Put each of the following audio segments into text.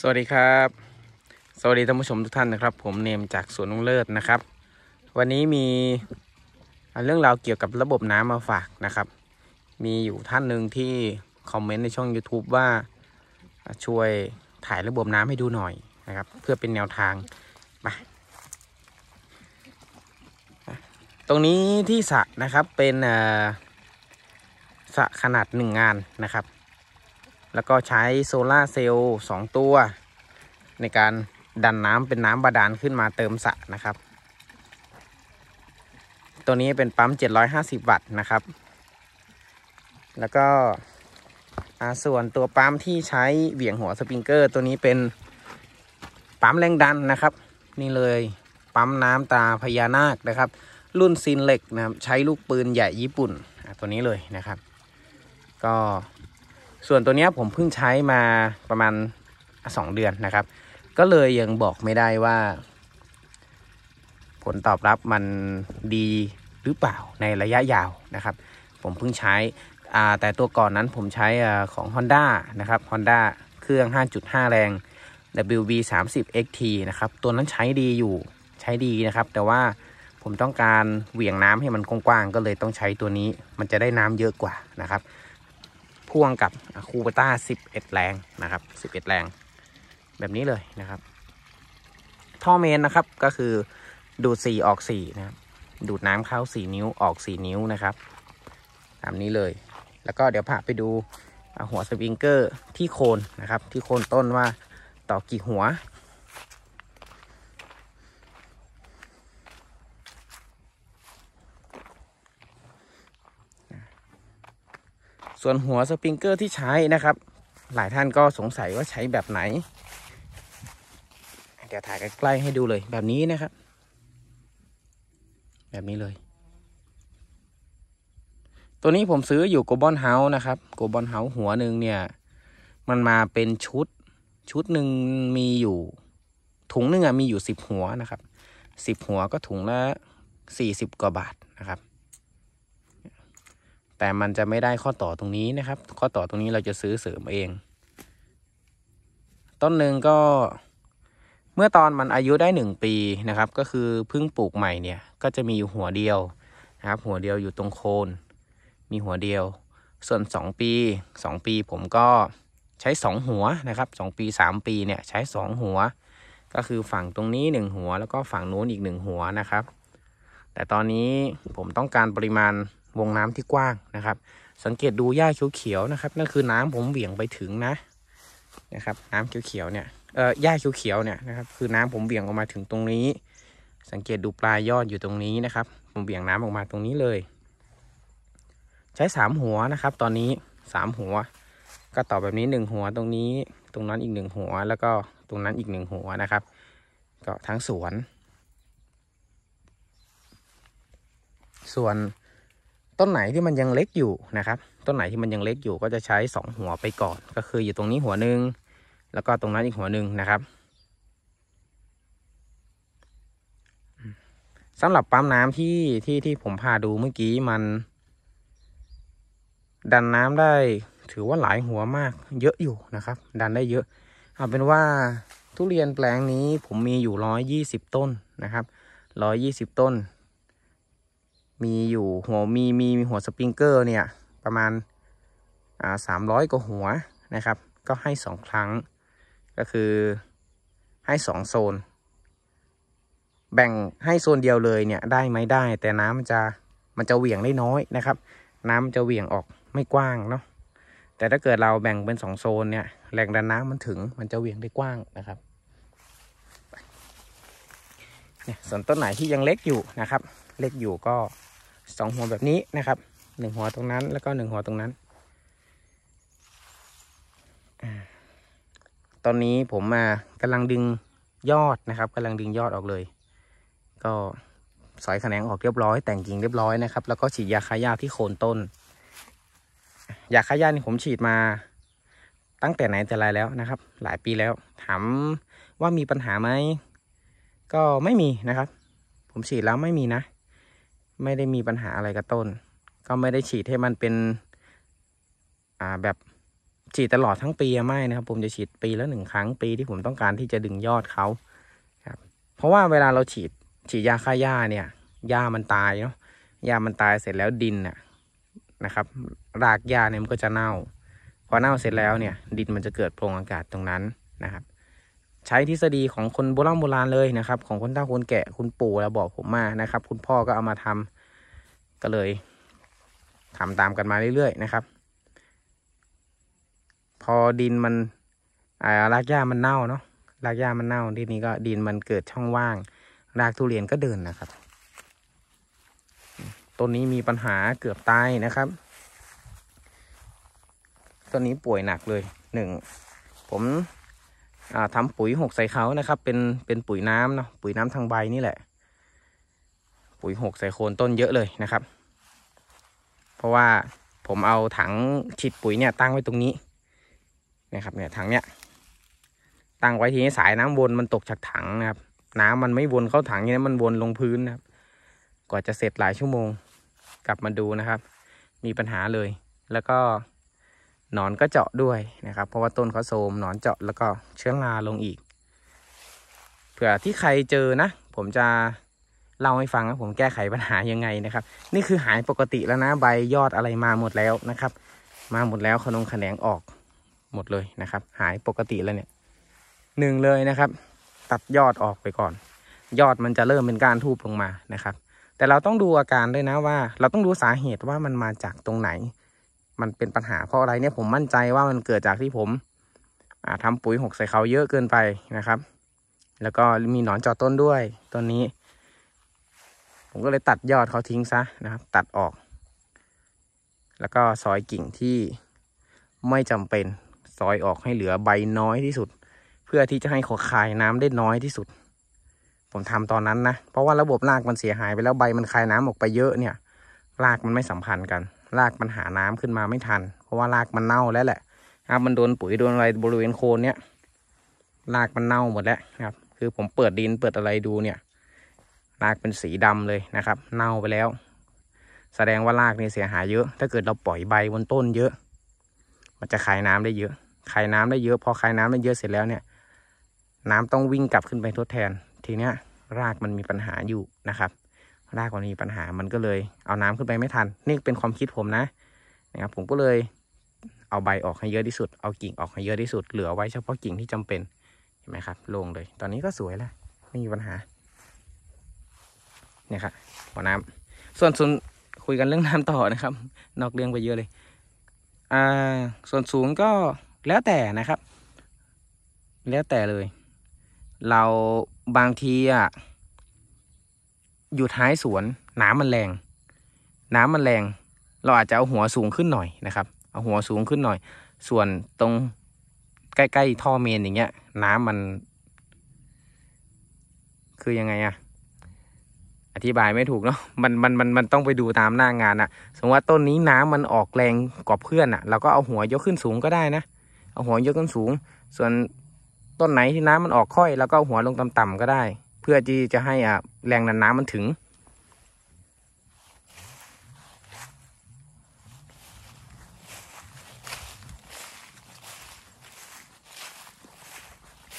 สวัสดีครับ สวัสดีท่านผู้ชมทุกท่านนะครับ ผมเนมจากสวนนงเลิศนะครับ วันนี้มีเรื่องราว เกี่ยวกับระบบน้ำมาฝากนะครับมีอยู่ท่านหนึ่งที่คอมเมนต์ในช่อง YouTube ว่าช่วยถ่ายระบบน้ำให้ดูหน่อยนะครับ เพื่อเป็นแนวทางมาตรงนี้ที่สระนะครับเป็นสระขนาดหนึ่งงานนะครับแล้วก็ใช้โซลาเซลล์สองตัว ในการดันน้ำเป็นน้ำบาดาลขึ้นมาเติมสระนะครับ ตัวนี้เป็นปั๊ม 750 วัตต์นะครับ แล้วก็ ส่วนตัวปั๊มที่ใช้เหวี่ยงหัวสปริงเกอร์ตัวนี้เป็นปั๊มแรงดันนะครับ นี่เลยปั๊มน้ำตาพญานาคนะครับ รุ่นซินเหล็กนะครับ ใช้ลูกปืนใหญ่ญี่ปุ่นตัวนี้เลยนะครับ ก็ส่วนตัวนี้ผมเพิ่งใช้มาประมาณ 2 เดือนนะครับ ก็เลยยังบอกไม่ได้ว่า ผลตอบรับมันดีหรือเปล่าในระยะยาวนะครับ ผมเพิ่งใช้แต่ตัวก่อนนั้นผมใช้ของ Honda นะครับ Honda เครื่อง 5.5 แรง WB 3 0 XT นะครับ ตัวนั้นใช้ดีอยู่ใช้ดีนะครับ แต่ว่าผมต้องการเหวี่ยงน้ำให้มันกว้างๆก็เลยต้องใช้ตัวนี้มันจะได้น้ำเยอะกว่านะครับพ่วงกับคูเปต้า11แรงนะครับ11แรงแบบนี้เลยนะครับ ท่อเมนนะครับก็คือดูด4ออก4นะครับดูดน้ำเข้า4นิ้วออก4นิ้วนะครับตามนี้เลย แล้วก็เดี๋ยวพาไปดูหัวสปริงเกอร์ที่โคนนะครับ ที่โคนต้นว่าต่อกี่หัวส่วนหัวสปริงเกอร์ที่ใช้นะครับ หลายท่านก็สงสัยว่าใช้แบบไหน เดี๋ยวถ่ายใกล้ๆให้ดูเลยแบบนี้นะครับ แบบนี้เลย ตัวนี้ผมซื้ออยู่โกบอนเฮาส์นะครับโกบอนเฮาส์หัวหนึ่งเนี่ย มันมาเป็นชุด ชุดหนึ่งมีอยู่ ถุงหนึ่งอะมีอยู่สิบหัวนะครับสิบหัวก็ถุงละสี่สิบกว่าบาทนะครับแต่มันจะไม่ได้ข้อต่อตรงนี้นะครับ ข้อต่อตรงนี้เราจะซื้อเสริมเอง ต้นหนึ่งก็เมื่อตอนมันอายุได้หนึ่งปีนะครับก็คือเพิ่งปลูกใหม่เนี่ยก็จะมีอยู่หัวเดียวนะครับหัวเดียวอยู่ตรงโคน มีหัวเดียว ส่วน 2 ปี 2 ปีผมก็ใช้ 2 หัวนะครับ 2 ปี 3 ปีเนี่ยใช้ 2 หัว ก็คือฝั่งตรงนี้ 1 หัวแล้วก็ฝั่งนู้นอีก1หัวนะครับแต่ตอนนี้ผมต้องการปริมาณวงน้ำที่กว้างนะครับ สังเกตดูหญ้าเขียวๆนะครับนั่นคือน้ำผมเหวี่ยงไปถึงนะนะครับน้ำเขียวๆเนี่ยเอ่อหญ้าเขียวๆเนี่ยนะครับคือ น้ำผมเหวี่ยงออกมาถึงตรงนี้ สังเกตดูปลายยอดอยู่ตรงนี้นะครับ ผมเหวี่ยงน้ำออกมาตรงนี้เลย ใช้สามหัวนะครับ ตอนนี้สามหัว ก็ต่อแบบนี้หนึ่งหัวตรงนี้ ตรงนั้นอีกหนึ่งหัว แล้วก็ตรงนั้นอีกหนึ่งหัวนะครับ ก็ทั้งสวน ส่วนต้นไหนที่มันยังเล็กอยู่นะครับ ต้นไหนที่มันยังเล็กอยู่ ก็จะใช้2หัวไปก่อน ก็คืออยู่ตรงนี้หัวหนึ่ง แล้วก็ตรงนั้นอีกหัวหนึ่งนะครับสำหรับปั๊มน้ำที่ที่ที่ผมพาดูเมื่อกี้มัน ดันน้ำได้ถือว่าหลายหัวมาก เยอะอยู่นะครับ ดันได้เยอะ เอาเป็นว่าทุเรียนแปลงนี้ผมมีอยู่ร้อยยี่สิบต้นนะครับ ร้อยยี่สิบต้นมีอยู่หัวมีมี มีหัวสปริงเกอร์เนี่ยประมาณสามร้อยกว่าหัวนะครับ ก็ให้สองครั้ง ก็คือให้สองโซนแบ่งให้โซนเดียวเลยเนี่ยได้ไหมได้ แต่น้ำมันจะมันจะเหวี่ยงได้น้อยนะครับ น้ำจะเหวี่ยงออกไม่กว้างเนาะแต่ถ้าเกิดเราแบ่งเป็นสองโซนเนี่ยแรงดันน้ำมันถึงมันจะเหวี่ยงได้กว้างนะครับเนี่ยส่วนต้นไหนที่ยังเล็กอยู่นะครับ เล็กอยู่ก็สองหัวแบบนี้นะครับ หนึ่งหัวตรงนั้น แล้วก็หนึ่งหัวตรงนั้นตอนนี้ผมมากำลังดึงยอดนะครับกำลังดึงยอดออกเลย ก็สอยแขนงออกเรียบร้อยแต่งกิ่งเรียบร้อยนะครับ แล้วก็ ฉีดยาฆ่าหญ้าที่โคนต้นยาฆ่าหญ้านี่ผมฉีดมาตั้งแต่ไหนแต่ไรแล้วนะครับ หลายปีแล้วถามว่ามีปัญหาไหม ก็ไม่มีนะครับ ผมฉีดแล้วไม่มีนะไม่ได้มีปัญหาอะไรกับต้น ก็ไม่ได้ฉีดให้มันเป็น อ่า แบบฉีดตลอดทั้งปีไม่ นะครับ ผมจะฉีดปีละหนึ่งครั้ง ปีที่ผมต้องการที่จะดึงยอดเขาครับ เพราะว่าเวลาเราฉีด ฉีดยาฆ่าหญ้าเนี่ยหญ้ามันตายเนาะหญ้ามันตายเสร็จแล้วดินน่ะ นะครับ รากหญ้าเนี่ยมันก็จะเน่า พอเน่าเสร็จแล้วเนี่ย ดินมันจะเกิดโพรงอากาศตรงนั้น นะครับใช้ทฤษฎีของคนโบราณโบราณเลยนะครับ ของคนเฒ่าคนแก่คุณปู่แล้วบอกผมมานะครับ คุณพ่อก็เอามาทำก็เลย ทำตามกันมาเรื่อยๆนะครับ พอดินมันรากหญ้ามันเน่าเนาะรากหญ้ามันเน่าทีนี้ก็ดินมันเกิดช่องว่าง รากทุเรียนก็เดินนะครับต้นนี้มีปัญหาเกือบตายนะครับต้นนี้ป่วยหนักเลยหนึ่งผมทำปุ๋ยหกใส่เขานะครับเป็นเป็นปุ๋ยน้ำเนาะปุ๋ยน้ำทางใบนี่แหละ ปุ๋ยหกใส่โคนต้นเยอะเลยนะครับ เพราะว่าผมเอาถังฉีดปุ๋ยเนี่ย ตั้งไว้ตรงนี้นะครับเนี่ย ถังเนี่ยตั้งไว้ทีนี้สายน้ำวนมันตกจากถังนะครับ น้ำมันไม่วนเข้าถังนี่มันวนลงพื้นนะครับ กว่าจะเสร็จหลายชั่วโมงกลับมาดูนะครับ มีปัญหาเลยแล้วก็หนอนก็เจาะด้วยนะครับ เพราะว่าต้นเขาโทมหนอนเจาะแล้วก็เชื้องาลงอีกเผื่อที่ใครเจอนะ ผมจะเล่าให้ฟังว่าผมแก้ไขปัญหายังไงนะครับ นี่คือหายปกติแล้วนะใบยอดอะไรมาหมดแล้วนะครับ มาหมดแล้วขนงขนงออก หมดเลยนะครับ หายปกติแล้วเนี่ยหนึ่งเลยนะครับ ตัดยอดออกไปก่อน ยอดมันจะเริ่มเป็นการทูบลงมานะครับ แต่เราต้องดูอาการด้วยนะว่า เราต้องรู้สาเหตุว่ามันมาจากตรงไหนมันเป็นปัญหาเพราะอะไรเนี่ยผมมั่นใจว่ามันเกิดจากที่ผมทำปุ๋ยหกใส่เขาเยอะเกินไปนะครับ แล้วก็มีหนอนจอต้นด้วยต้นนี้ ผมก็เลยตัดยอดเขาทิ้งซะนะครับ ตัดออก แล้วก็ซอยกิ่งที่ไม่จำเป็นซอยออกให้เหลือใบน้อยที่สุดเพื่อที่จะให้เขาคายน้ำได้น้อยที่สุด ผมทำตอนนั้นนะเพราะว่าระบบรากมันเสียหายไปแล้วใบมันคายน้ำออกไปเยอะเนี่ยรากมันไม่สัมพันธ์กันลากมันหาน้ำขึ้นมาไม่ทัน เพราะว่ารากมันเน่าแล้วแหละครับมันโดนปุ๋ยโดนอะไรบริเวณโคนเนี้ยรากมันเน่าหมดแล้วครับ คือผมเปิดดินเปิดอะไรดูเนี่ยรากเป็นสีดำเลยนะครับ เน่าไปแล้ว แสดงว่ารากนี่เสียหายเยอะ ถ้าเกิดเราปล่อยใบบนต้นเยอะ มันจะคายน้ำได้เยอะคายน้ำได้เยอะ พอคายน้ำได้เยอะเสร็จแล้วเนี่ย น้ำต้องวิ่งกลับขึ้นไปทดแทน ทีเนี้ยรากมันมีปัญหาอยู่นะครับราก่านมีปัญหา มันก็เลยเอาน้ำขึ้นไปไม่ทัน นี่เป็นความคิดผมนะนะครับ ผมก็เลยเอาใบออกให้เยอะที่สุด เอากิ่งออกให้เยอะที่สุด เหลือไว้เฉพาะกิ่งที่จำเป็น เห็นไหมครับลงเลย ตอนนี้ก็สวยแล้ว ไม่มีปัญหา เนี่ยครับหัวน้ำ ส่วนส่วนคุยกันเรื่องน้ำต่อนะครับ นอกเรื่องไปเยอะเลย อ่า ส่วนสูงก็แล้วแต่นะครับ แล้วแต่เลย เราบางทีอ่ะอยู่ท้ายสวนน้ำมันแรง น้ำมันแรง เราอาจจะเอาหัวสูงขึ้นหน่อยนะครับเอาหัวสูงขึ้นหน่อย ส่วนตรงใกล้ๆท่อเมนอย่างเงี้ยน้ำมันคือยังไงอะอธิบายไม่ถูกเนาะมันมันมันมันต้องไปดูตามหน้างานอะสมมติว่าต้นนี้น้ำมันออกแรงกว่าเพื่อนอะเราก็เอาหัวยกขึ้นสูงก็ได้นะ เอาหัวยกขึ้นสูง ส่วนต้นไหนที่น้ำมันออกค่อยแล้วก็หัวลงต่ำ ๆ ก็ได้เพื่อที่จะให้อ่ะแรงดันน้ำมันถึง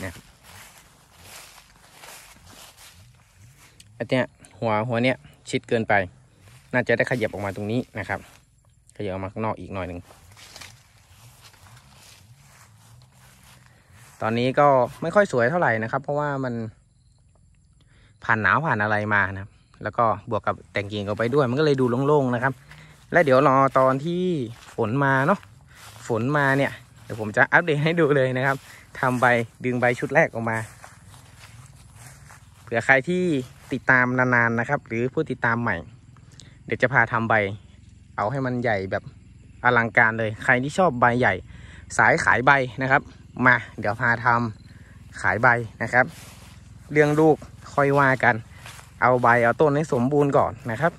เนี่ยอันเนี้ยหัวหัวเนี้ยชิดเกินไป น่าจะได้ขยับออกมาตรงนี้นะครับ ขยับออกมาข้างนอกอีกหน่อยหนึ่ง ตอนนี้ก็ไม่ค่อยสวยเท่าไหร่นะครับ เพราะว่ามันผ่านหนาวผ่านอะไรมานะครับ แล้วก็บวกกับแต่งกิ่งออกไปด้วย มันก็เลยดูโล่งๆนะครับ และเดี๋ยวรอตอนที่ฝนมาเนาะ ฝนมาเนี่ย เดี๋ยวผมจะอัปเดตให้ดูเลยนะครับ ทำใบดึงใบชุดแรกออกมา เผื่อใครที่ติดตามนานๆนะครับ หรือผู้ติดตามใหม่ เดี๋ยวจะพาทำใบ เอาให้มันใหญ่แบบอลังการเลย ใครที่ชอบใบใหญ่ สายขายใบนะครับ มาเดี๋ยวพาทำขายใบนะครับเรื่องลูกค่อยว่ากันเอาใบเอาต้นให้สมบูรณ์ก่อนนะครับ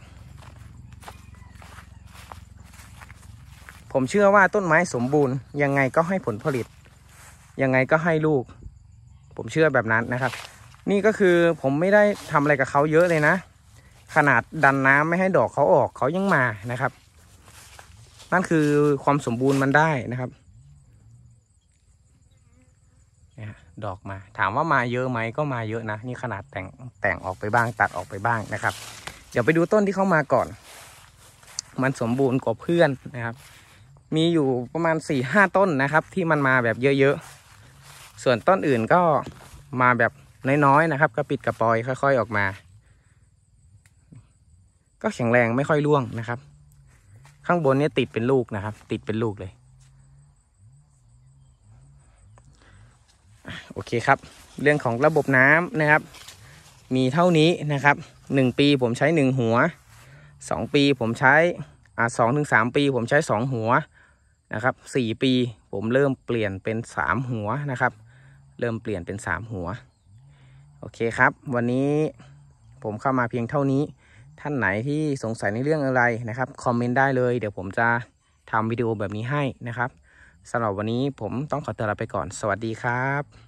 ผมเชื่อว่าต้นไม้สมบูรณ์ยังไงก็ให้ผลผลิตยังไงก็ให้ลูกผมเชื่อแบบนั้นนะครับ นี่ก็คือผมไม่ได้ทำอะไรกับเขาเยอะเลยนะ ขนาดดันน้ำไม่ให้ดอกเขาออกเขายังมานะครับ นั่นคือความสมบูรณ์มันได้นะครับนะดอกมาถามว่ามาเยอะไหมก็มาเยอะนะ นี่ขนาดแต่งแต่งออกไปบ้างตัดออกไปบ้างนะครับเดี๋ยวไปดูต้นที่เข้ามาก่อน มันสมบูรณ์กว่าเพื่อนนะครับ มีอยู่ประมาณสี่ห้าต้นนะครับ ที่มันมาแบบเยอะๆ ส่วนต้นอื่นก็มาแบบน้อยๆนะครับกระปิดกระปอยค่อยๆออกมา ก็แข็งแรงไม่ค่อยร่วงนะครับ ข้างบนนี่ติดเป็นลูกนะครับ ติดเป็นลูกเลยโอเคครับ เรื่องของระบบน้ำนะครับ มีเท่านี้นะครับ 1 ปีผมใช้ 1 หัว 2 ปีผมใช้อ่สองถึงสามปีผมใช้ 2 หัวนะครับสี่ปีผมเริ่มเปลี่ยนเป็น 3 หัวนะครับ เริ่มเปลี่ยนเป็น 3 หัว โอเคครับ วันนี้ผมเข้ามาเพียงเท่านี้ ท่านไหนที่สงสัยในเรื่องอะไรนะครับคอมเมนต์ได้เลยเดี๋ยวผมจะทำวิดีโอแบบนี้ให้นะครับสำหรับวันนี้ผมต้องขอตัวลาไปก่อน สวัสดีครับ